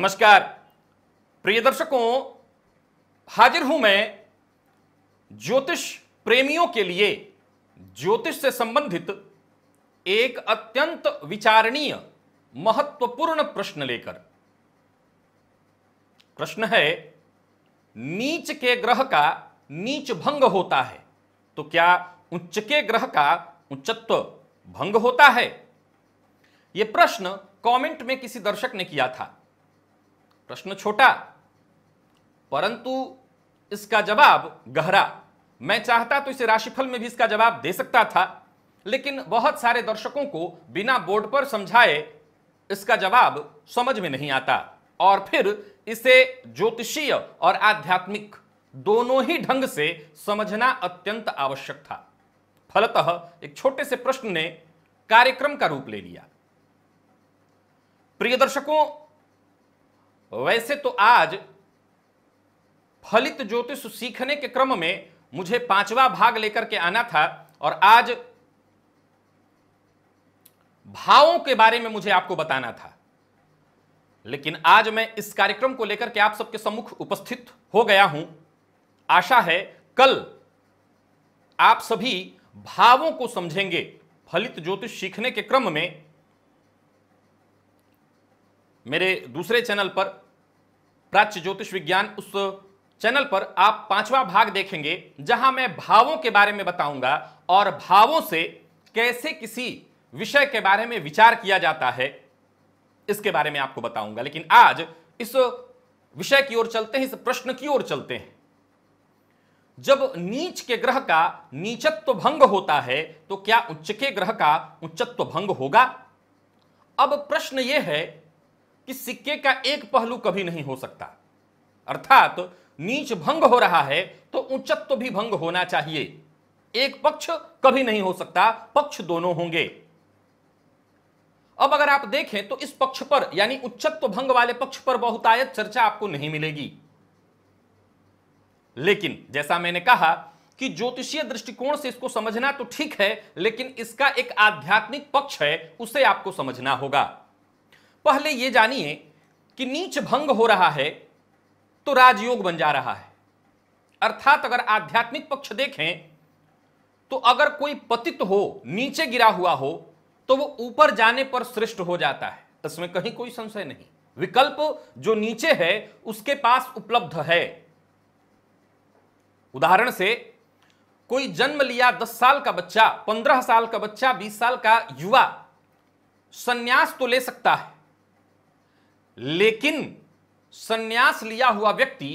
नमस्कार प्रिय दर्शकों हाजिर हूं मैं ज्योतिष प्रेमियों के लिए ज्योतिष से संबंधित एक अत्यंत विचारणीय महत्वपूर्ण प्रश्न लेकर प्रश्न है नीच के ग्रह का नीच भंग होता है तो क्या उच्च के ग्रह का उच्चत्व भंग होता है यह प्रश्न कमेंट में किसी दर्शक ने किया था प्रश्न छोटा परंतु इसका जवाब गहरा मैं चाहता तो इसे राशिफल में भी इसका जवाब दे सकता था लेकिन बहुत सारे दर्शकों को बिना बोर्ड पर समझाए इसका जवाब समझ में नहीं आता और फिर इसे ज्योतिषीय और आध्यात्मिक दोनों ही ढंग से समझना अत्यंत आवश्यक था फलतः एक छोटे से प्रश्न ने कार्यक्रम का रूप ले लिया प्रिय दर्शकों वैसे तो आज फलित ज्योतिष सीखने के क्रम में मुझे पांचवा भाग लेकर के आना था और आज भावों के बारे में मुझे आपको बताना था लेकिन आज मैं इस कार्यक्रम को लेकर के आप सबके सम्मुख उपस्थित हो गया हूं आशा है कल आप सभी भावों को समझेंगे फलित ज्योतिष सीखने के क्रम में मेरे दूसरे चैनल पर प्राच्य ज्योतिष विज्ञान उस चैनल पर आप पांचवा भाग देखेंगे जहां मैं भावों के बारे में बताऊंगा और भावों से कैसे किसी विषय के बारे में विचार किया जाता है इसके बारे में आपको बताऊंगा लेकिन आज इस विषय की ओर चलते हैं इस प्रश्न की ओर चलते हैं जब नीच के ग्रह का नीचत्व भंग होता है तो क्या उच्च के ग्रह का उच्चत्व भंग होगा अब प्रश्न यह है कि सिक्के का एक पहलू कभी नहीं हो सकता अर्थात तो नीच भंग हो रहा है तो उच्चत्व भी भंग होना चाहिए एक पक्ष कभी नहीं हो सकता पक्ष दोनों होंगे अब अगर आप देखें तो इस पक्ष पर यानी उच्चत्व भंग वाले पक्ष पर बहुतायत चर्चा आपको नहीं मिलेगी लेकिन जैसा मैंने कहा कि ज्योतिषीय दृष्टिकोण से इसको समझना तो ठीक है लेकिन इसका एक आध्यात्मिक पक्ष है उसे आपको समझना होगा पहले ये जानिए कि नीच भंग हो रहा है तो राजयोग बन जा रहा है अर्थात अगर आध्यात्मिक पक्ष देखें तो अगर कोई पतित हो नीचे गिरा हुआ हो तो वो ऊपर जाने पर श्रेष्ठ हो जाता है इसमें कहीं कोई संशय नहीं विकल्प जो नीचे है उसके पास उपलब्ध है उदाहरण से कोई जन्म लिया दस साल का बच्चा पंद्रह साल का बच्चा बीस साल का युवा संन्यास तो ले सकता है लेकिन संन्यास लिया हुआ व्यक्ति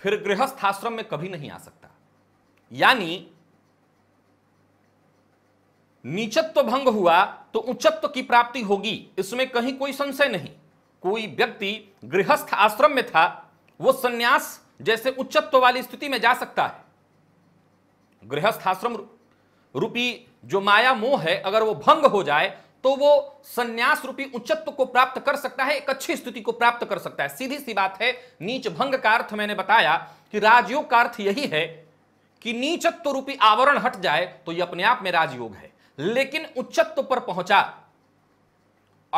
फिर गृहस्थ आश्रम में कभी नहीं आ सकता यानी नीचत्व भंग हुआ तो उच्चत्व की प्राप्ति होगी इसमें कहीं कोई संशय नहीं कोई व्यक्ति गृहस्थ आश्रम में था वो सन्यास जैसे उच्चत्व वाली स्थिति में जा सकता है गृहस्थ आश्रम रूपी जो माया मोह है अगर वो भंग हो जाए तो वो संन्यास रूपी उच्चत्व को प्राप्त कर सकता है एक अच्छी स्थिति को प्राप्त कर सकता है सीधी सी बात है नीच भंग का अर्थ मैंने बताया कि राजयोग का अर्थ यही है कि नीचत्व रूपी आवरण हट जाए तो यह अपने आप में राजयोग है लेकिन उच्चत्व पर पहुंचा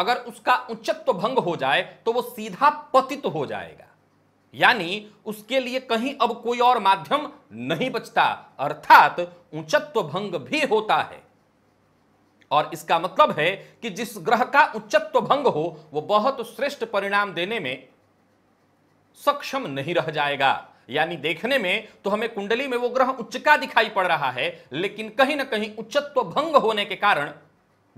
अगर उसका उच्चत्व भंग हो जाए तो वो सीधा पतित हो जाएगा यानी उसके लिए कहीं अब कोई और माध्यम नहीं बचता अर्थात उच्चत्व भंग भी होता है और इसका मतलब है कि जिस ग्रह का उच्चत्व भंग हो वो बहुत श्रेष्ठ परिणाम देने में सक्षम नहीं रह जाएगा यानी देखने में तो हमें कुंडली में वो ग्रह उच्च का दिखाई पड़ रहा है लेकिन कहीं ना कहीं उच्चत्व भंग होने के कारण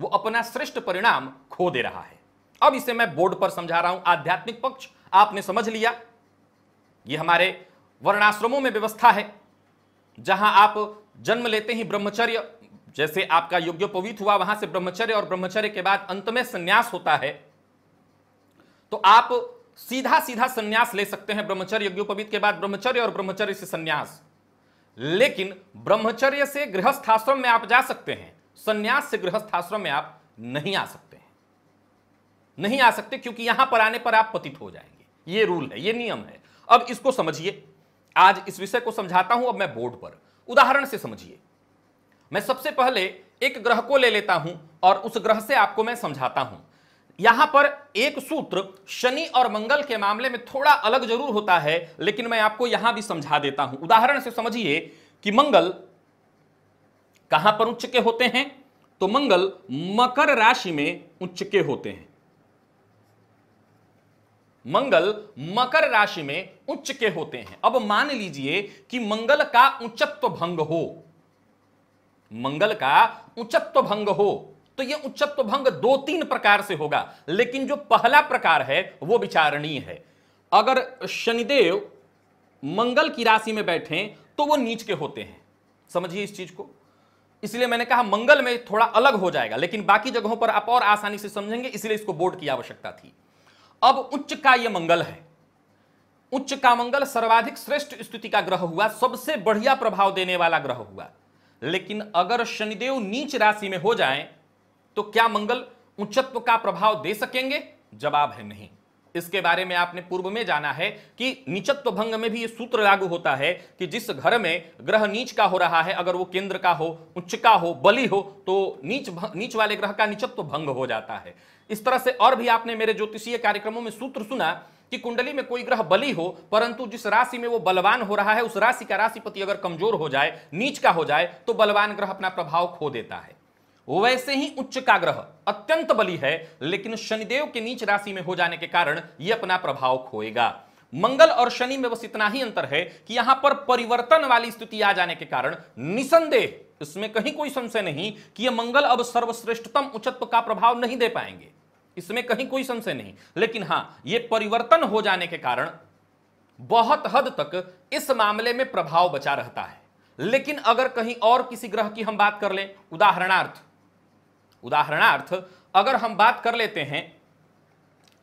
वो अपना श्रेष्ठ परिणाम खो दे रहा है अब इसे मैं बोर्ड पर समझा रहा हूं आध्यात्मिक पक्ष आपने समझ लिया ये हमारे वर्णाश्रमों में व्यवस्था है जहां आप जन्म लेते ही ब्रह्मचर्य जैसे आपका योग्योपवीत हुआ वहां से ब्रह्मचर्य और ब्रह्मचर्य के बाद अंत में संन्यास होता है तो आप सीधा सीधा संन्यास ले सकते हैं ब्रह्मचर्य यज्ञोपवीत के बाद ब्रह्मचर्य और ब्रह्मचर्य से संन्यास लेकिन ब्रह्मचर्य से गृहस्थाश्रम में आप जा सकते हैं संन्यास से गृहस्थाश्रम में आप नहीं आ सकते हैं नहीं आ सकते क्योंकि यहां पर आने पर आप पतित हो जाएंगे ये रूल है ये नियम है अब इसको समझिए आज इस विषय को समझाता हूं अब मैं बोर्ड पर उदाहरण से समझिए मैं सबसे पहले एक ग्रह को ले लेता हूं और उस ग्रह से आपको मैं समझाता हूं यहां पर एक सूत्र शनि और मंगल के मामले में थोड़ा अलग जरूर होता है लेकिन मैं आपको यहां भी समझा देता हूं उदाहरण से समझिए कि मंगल कहां पर उच्च के होते हैं तो मंगल मकर राशि में उच्च के होते हैं मंगल मकर राशि में उच्च के होते हैं अब मान लीजिए कि मंगल का उच्चत्व भंग हो मंगल का उच्चत्व भंग हो तो यह उच्चत्व भंग दो तीन प्रकार से होगा लेकिन जो पहला प्रकार है वो विचारणीय है अगर शनिदेव मंगल की राशि में बैठे तो वो नीच के होते हैं समझिए इस चीज को इसलिए मैंने कहा मंगल में थोड़ा अलग हो जाएगा लेकिन बाकी जगहों पर आप और आसानी से समझेंगे इसलिए इसको बोर्ड की आवश्यकता थी अब उच्च का यह मंगल है उच्च का मंगल सर्वाधिक श्रेष्ठ स्थिति का ग्रह हुआ सबसे बढ़िया प्रभाव देने वाला ग्रह हुआ लेकिन अगर शनिदेव नीच राशि में हो जाएं तो क्या मंगल उच्चत्व का प्रभाव दे सकेंगे जवाब है नहीं इसके बारे में आपने पूर्व में जाना है कि नीचत्व भंग में भी यह सूत्र लागू होता है कि जिस घर में ग्रह नीच का हो रहा है अगर वो केंद्र का हो उच्च का हो बलि हो तो नीच नीच वाले ग्रह का नीचत्व भंग हो जाता है इस तरह से और भी आपने मेरे ज्योतिषीय कार्यक्रमों में सूत्र सुना कि कुंडली में कोई ग्रह बली हो परंतु जिस राशि में वो बलवान हो रहा है उस राशि का राशिपति अगर कमजोर हो जाए नीच का हो जाए तो बलवान ग्रह अपना प्रभाव खो देता है वैसे ही उच्च का ग्रह अत्यंत बली है लेकिन शनिदेव के नीच राशि में हो जाने के कारण यह अपना प्रभाव खोएगा मंगल और शनि में बस इतना ही अंतर है कि यहां पर परिवर्तन वाली स्थिति आ जाने के कारण निसंदेह इसमें कहीं कोई संशय नहीं कि यह मंगल अब सर्वश्रेष्ठतम उच्चत्व का प्रभाव नहीं दे पाएंगे इसमें कहीं कोई संशय नहीं लेकिन हां यह परिवर्तन हो जाने के कारण बहुत हद तक इस मामले में प्रभाव बचा रहता है लेकिन अगर कहीं और किसी ग्रह की हम बात कर लें उदाहरणार्थ उदाहरणार्थ अगर हम बात कर लेते हैं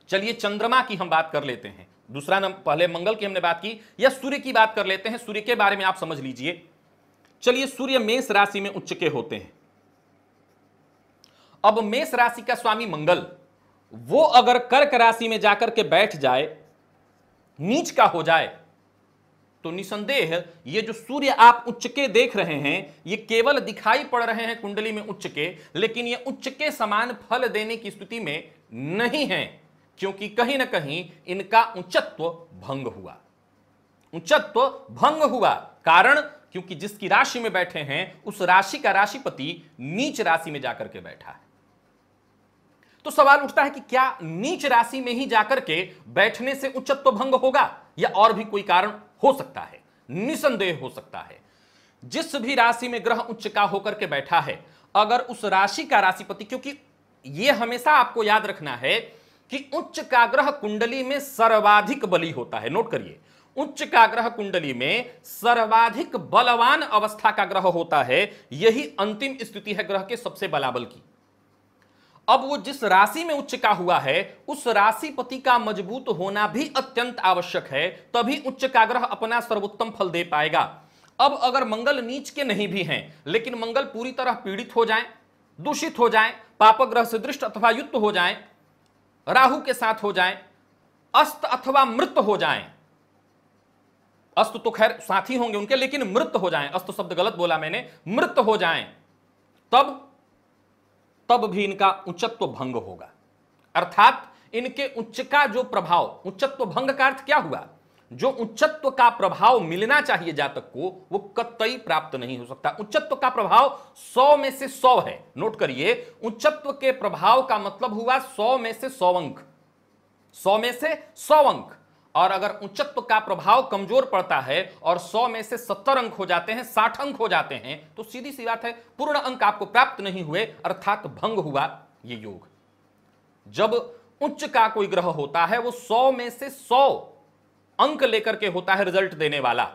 चलिए चंद्रमा की हम बात कर लेते हैं दूसरा नंबर पहले मंगल की हमने बात की या सूर्य की बात कर लेते हैं सूर्य के बारे में आप समझ लीजिए चलिए सूर्य मेष राशि में उच्च के होते हैं अब मेष राशि का स्वामी मंगल वो अगर कर्क राशि में जाकर के बैठ जाए नीच का हो जाए तो निसंदेह ये जो सूर्य आप उच्च के देख रहे हैं ये केवल दिखाई पड़ रहे हैं कुंडली में उच्च के लेकिन ये उच्च के समान फल देने की स्थिति में नहीं है क्योंकि कहीं ना कहीं इनका उच्चत्व भंग हुआ उच्चत्व भंग हुआ कारण क्योंकि जिसकी राशि में बैठे हैं उस राशि का राशिपति नीच राशि में जाकर के बैठा है तो सवाल उठता है कि क्या नीच राशि में ही जाकर के बैठने से उच्चत्व भंग होगा या और भी कोई कारण हो सकता है निसंदेह हो सकता है जिस भी राशि में ग्रह उच्च का होकर के बैठा है अगर उस राशि का राशिपति क्योंकि यह हमेशा आपको याद रखना है कि उच्च का ग्रह कुंडली में सर्वाधिक बली होता है नोट करिए उच्च का ग्रह कुंडली में सर्वाधिक बलवान अवस्था का ग्रह होता है यही अंतिम स्थिति है ग्रह के सबसे बलाबल की अब वो जिस राशि में उच्च का हुआ है उस राशि पति का मजबूत होना भी अत्यंत आवश्यक है तभी उच्च का ग्रह अपना सर्वोत्तम फल दे पाएगा अब अगर मंगल नीच के नहीं भी हैं लेकिन मंगल पूरी तरह पीड़ित हो जाए दूषित हो जाए पापग्रह से दृष्ट अथवा युक्त हो जाए राहु के साथ हो जाए अस्त अथवा मृत हो जाए अस्त तो खैर साथी होंगे उनके लेकिन मृत हो जाए अस्त शब्द गलत बोला मैंने मृत हो जाए तब तब भी इनका उच्चत्व भंग होगा अर्थात इनके उच्च का जो प्रभाव उच्चत्व भंग का अर्थ क्या हुआ जो उच्चत्व का प्रभाव मिलना चाहिए जातक को वो कतई प्राप्त नहीं हो सकता उच्चत्व का प्रभाव 100 में से 100 है नोट करिए उच्चत्व के प्रभाव का मतलब हुआ 100 में से 100 अंक 100 में से 100 अंक और अगर उच्चत्व का प्रभाव कमजोर पड़ता है और 100 में से 70 अंक हो जाते हैं 60 अंक हो जाते हैं तो सीधी सी बात है पूर्ण अंक आपको प्राप्त नहीं हुए अर्थात भंग हुआ ये योग जब उच्च का कोई ग्रह होता है वो 100 में से 100 अंक लेकर के होता है रिजल्ट देने वाला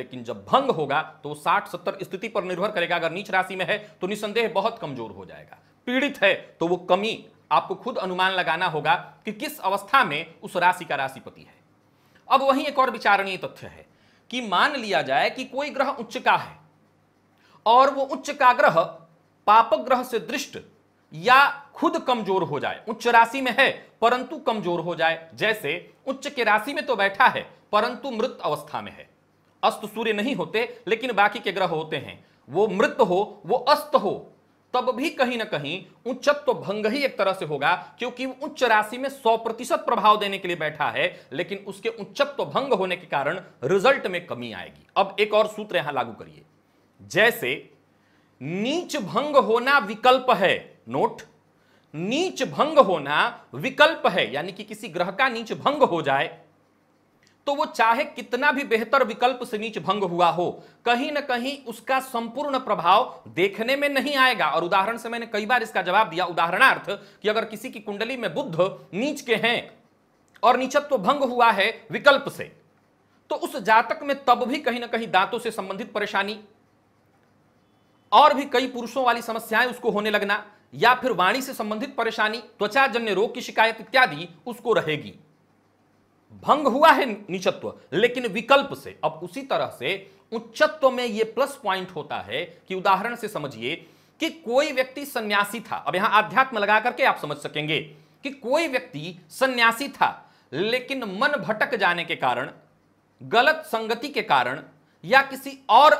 लेकिन जब भंग होगा तो साठ सत्तर स्थिति पर निर्भर करेगा अगर नीच राशि में है तो निसंदेह बहुत कमजोर हो जाएगा पीड़ित है तो वो कमी आपको खुद अनुमान लगाना होगा कि किस अवस्था में उस राशि का राशिपति है अब वहीं एक और विचारणीय तथ्य है कि मान लिया जाए कि कोई ग्रह उच्च का है और वो उच्च का ग्रह पाप ग्रह से दृष्ट या खुद कमजोर हो जाए उच्च राशि में है परंतु कमजोर हो जाए जैसे उच्च के राशि में तो बैठा है परंतु मृत अवस्था में है अस्त सूर्य नहीं होते लेकिन बाकी के ग्रह होते हैं वो मृत हो वो अस्त हो तब भी कहीं ना कहीं उच्चत्व तो भंग ही एक तरह से होगा क्योंकि उच्च राशि में 100 प्रतिशत प्रभाव देने के लिए बैठा है लेकिन उसके उच्चत्व तो भंग होने के कारण रिजल्ट में कमी आएगी अब एक और सूत्र यहां लागू करिए जैसे नीच भंग होना विकल्प है नोट नीच भंग होना विकल्प है यानी कि किसी ग्रह का नीच भंग हो जाए तो वो चाहे कितना भी बेहतर विकल्प से नीच भंग हुआ हो कहीं ना कहीं उसका संपूर्ण प्रभाव देखने में नहीं आएगा और उदाहरण से मैंने कई बार इसका जवाब दिया उदाहरणार्थ कि अगर किसी की कुंडली में बुद्ध नीच के हैं और नीचत्व तो भंग हुआ है विकल्प से तो उस जातक में तब भी कहीं ना कहीं दांतों से संबंधित परेशानी और भी कई पुरुषों वाली समस्याएं उसको होने लगना या फिर वाणी से संबंधित परेशानी त्वचा जन्य रोग की शिकायत इत्यादि उसको रहेगी भंग हुआ है नीचत्व लेकिन विकल्प से अब उसी तरह से उच्चत्व में यह प्लस पॉइंट होता है कि उदाहरण से समझिए कि कोई व्यक्ति सन्यासी था अब यहां अध्यात्म लगा करके आप समझ सकेंगे कि कोई व्यक्ति सन्यासी था लेकिन मन भटक जाने के कारण गलत संगति के कारण या किसी और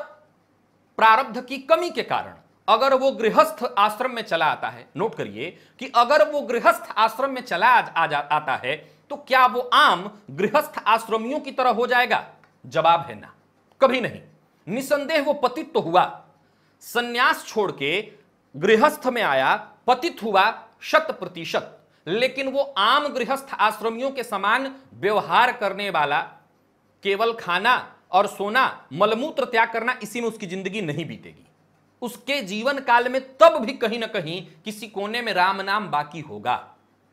प्रारब्ध की कमी के कारण अगर वो गृहस्थ आश्रम में चला आता है नोट करिए कि अगर वो गृहस्थ आश्रम में चला आ, आ, आ, आता है तो क्या वो आम गृहस्थ आश्रमियों की तरह हो जाएगा जवाब है ना कभी नहीं निसंदेह वो पतित तो हुआ संन्यास छोड़ के गृहस्थ में आया पतित हुआ शत प्रतिशत लेकिन वो आम गृहस्थ आश्रमियों के समान व्यवहार करने वाला केवल खाना और सोना मलमूत्र त्याग करना इसी में उसकी जिंदगी नहीं बीतेगी उसके जीवन काल में तब भी कहीं ना कहीं किसी कोने में राम नाम बाकी होगा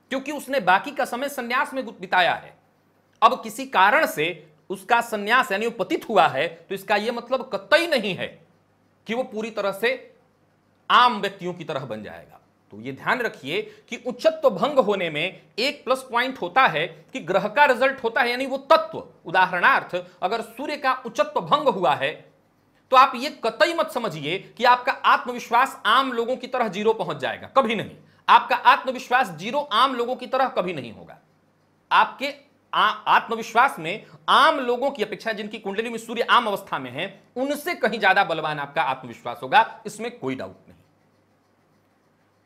क्योंकि उसने बाकी का समय संन्यास में बिताया है अब किसी कारण से उसका संन्यास यानी पतित हुआ है तो इसका यह मतलब कतई नहीं है कि वो पूरी तरह से आम व्यक्तियों की तरह बन जाएगा तो ये ध्यान रखिए कि उच्चत्व भंग होने में एक प्लस पॉइंट होता है कि ग्रह का रिजल्ट होता है यानी वो तत्व उदाहरणार्थ अगर सूर्य का उच्चत्व भंग हुआ है तो आप ये कतई मत समझिए कि आपका आत्मविश्वास आम लोगों की तरह जीरो पहुंच जाएगा कभी नहीं आपका आत्मविश्वास जीरो आम लोगों की तरह कभी नहीं होगा आपके आत्मविश्वास में आम लोगों की अपेक्षा जिनकी कुंडली में सूर्य आम अवस्था में है उनसे कहीं ज्यादा बलवान आपका आत्मविश्वास होगा इसमें कोई डाउट नहीं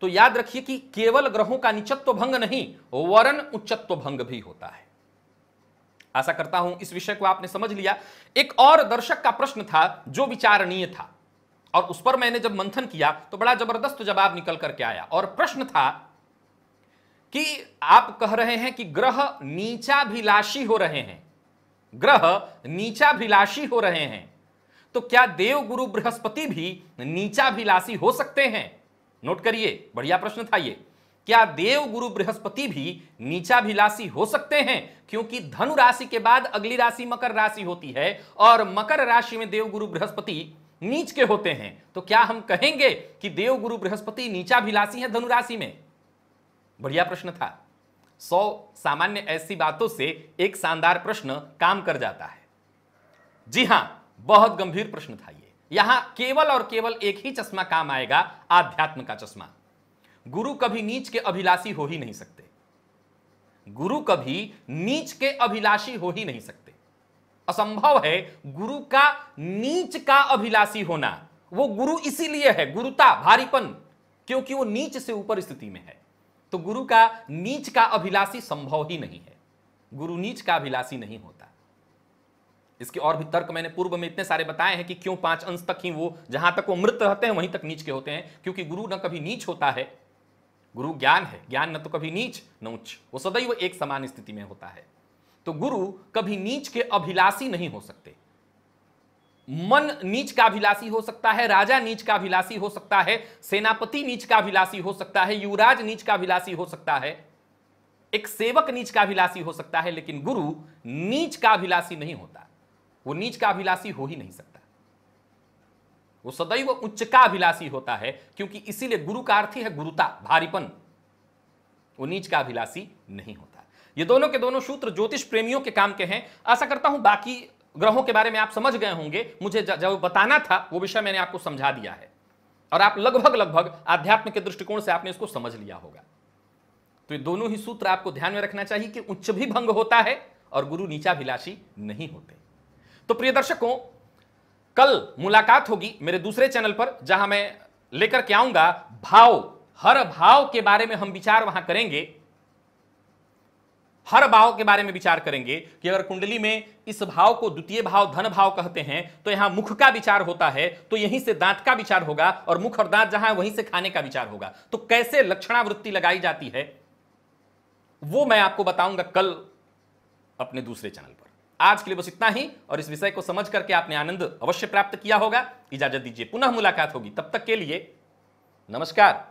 तो याद रखिए कि केवल ग्रहों का निचत्व भंग नहीं वरण उच्चत्व भंग भी होता है आशा करता हूं इस विषय को आपने समझ लिया एक और दर्शक का प्रश्न था जो विचारणीय था और उस पर मैंने जब मंथन किया तो बड़ा जबरदस्त जवाब निकल करके आया और प्रश्न था कि आप कह रहे हैं कि ग्रह नीचाभिलाषी हो रहे हैं ग्रह नीचाभिलाषी हो रहे हैं तो क्या देव गुरु बृहस्पति भी नीचाभिलाषी हो सकते हैं नोट करिए बढ़िया प्रश्न था ये क्या देव गुरु बृहस्पति भी नीचाभिलाषी हो सकते हैं क्योंकि धनु राशि के बाद अगली राशि मकर राशि होती है और मकर राशि में देव गुरु बृहस्पति नीच के होते हैं तो क्या हम कहेंगे कि देव गुरु बृहस्पति नीचाभिलाषी है धनुराशि में बढ़िया प्रश्न था सौ सामान्य ऐसी बातों से एक शानदार प्रश्न काम कर जाता है जी हां बहुत गंभीर प्रश्न था ये यहां केवल और केवल एक ही चश्मा काम आएगा आध्यात्म का चश्मा गुरु कभी नीच के अभिलाषी हो ही नहीं सकते गुरु कभी नीच के अभिलाषी हो ही नहीं सकते असंभव है गुरु का नीच का अभिलाषी होना वो गुरु इसीलिए है गुरुता भारीपन क्योंकि वो नीच से ऊपर स्थिति में है तो गुरु का नीच का अभिलाषी संभव ही नहीं है गुरु नीच का अभिलाषी नहीं होता इसके और भी तर्क मैंने पूर्व में इतने सारे बताए हैं कि क्यों पांच अंश तक ही वो जहां तक वो मृत रहते हैं वहीं तक नीच के होते हैं क्योंकि गुरु न कभी नीच होता है गुरु ज्ञान है ज्ञान न तो कभी नीच न उच्च वो सदैव एक समान स्थिति में होता है तो गुरु कभी नीच के अभिलाषी नहीं हो सकते मन नीच का अभिलाषी हो सकता है राजा नीच का अभिलाषी हो सकता है सेनापति नीच का अभिलाषी हो सकता है युवराज नीच का अभिलाषी हो सकता है एक सेवक नीच का अभिलाषी हो सकता है लेकिन गुरु नीच का अभिलाषी नहीं होता वो नीच का अभिलाषी हो ही नहीं सकता वो सदैव उच्च का अभिलाषी होता है क्योंकि इसीलिए गुरु का अर्थ है गुरुता भारीपन वो नीच का अभिलाषी नहीं होता ये दोनों के दोनों सूत्र ज्योतिष प्रेमियों के काम के हैं आशा करता हूं बाकी ग्रहों के बारे में आप समझ गए होंगे मुझे जब बताना था वो विषय मैंने आपको समझा दिया है और आप लगभग लगभग आध्यात्म के दृष्टिकोण से आपने इसको समझ लिया होगा तो ये दोनों ही सूत्र आपको ध्यान में रखना चाहिए कि उच्च भी भंग होता है और गुरु नीचाभिलाषी नहीं होते तो प्रिय दर्शकों कल मुलाकात होगी मेरे दूसरे चैनल पर जहां मैं लेकर के आऊंगा भाव हर भाव के बारे में हम विचार वहां करेंगे हर भाव के बारे में विचार करेंगे कि अगर कुंडली में इस भाव को द्वितीय भाव धन भाव कहते हैं तो यहां मुख का विचार होता है तो यहीं से दांत का विचार होगा और मुख और दांत जहां वहीं से खाने का विचार होगा तो कैसे लक्षणावृत्ति लगाई जाती है वो मैं आपको बताऊंगा कल अपने दूसरे चैनल पर आज के लिए बस इतना ही और इस विषय को समझ करके आपने आनंद अवश्य प्राप्त किया होगा इजाजत दीजिए पुनः मुलाकात होगी तब तक के लिए नमस्कार